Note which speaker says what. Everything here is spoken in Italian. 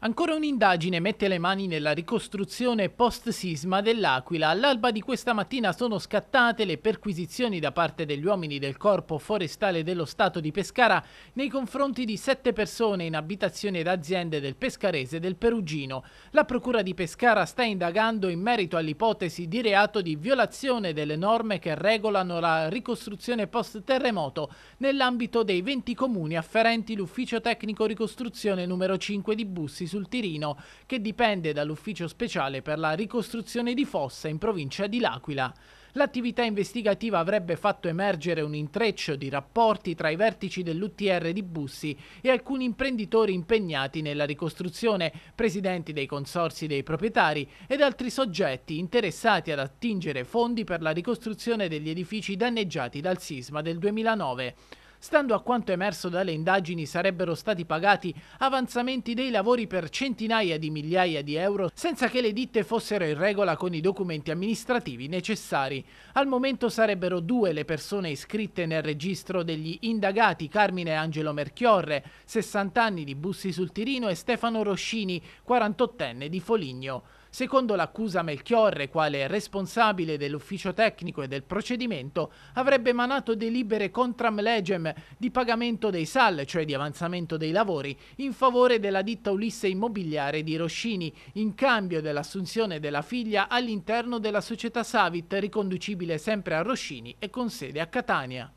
Speaker 1: Ancora un'indagine mette le mani nella ricostruzione post-sisma dell'Aquila. All'alba di questa mattina sono scattate le perquisizioni da parte degli uomini del Corpo Forestale dello Stato di Pescara nei confronti di sette persone in abitazioni ed aziende del Pescarese e del Perugino. La Procura di Pescara sta indagando in merito all'ipotesi di reato di violazione delle norme che regolano la ricostruzione post-terremoto nell'ambito dei 20 comuni afferenti l'Ufficio Tecnico Ricostruzione numero 5 di Bussi sul Tirino che dipende dall'Ufficio Speciale per la ricostruzione di Fossa in provincia di L'Aquila. L'attività investigativa avrebbe fatto emergere un intreccio di rapporti tra i vertici dell'UTR di Bussi e alcuni imprenditori impegnati nella ricostruzione, presidenti dei consorsi dei proprietari ed altri soggetti interessati ad attingere fondi per la ricostruzione degli edifici danneggiati dal sisma del 2009. Stando a quanto emerso dalle indagini sarebbero stati pagati avanzamenti dei lavori per centinaia di migliaia di euro senza che le ditte fossero in regola con i documenti amministrativi necessari. Al momento sarebbero due le persone iscritte nel registro degli indagati Carmine Angelo Merchiorre, 60 anni di Bussi sul Tirino e Stefano Roscini, 48enne di Foligno. Secondo l'accusa Melchiorre, quale responsabile dell'ufficio tecnico e del procedimento, avrebbe emanato delibere contram legem di pagamento dei SAL, cioè di avanzamento dei lavori, in favore della ditta Ulisse Immobiliare di Roscini, in cambio dell'assunzione della figlia all'interno della società Savit, riconducibile sempre a Roscini e con sede a Catania.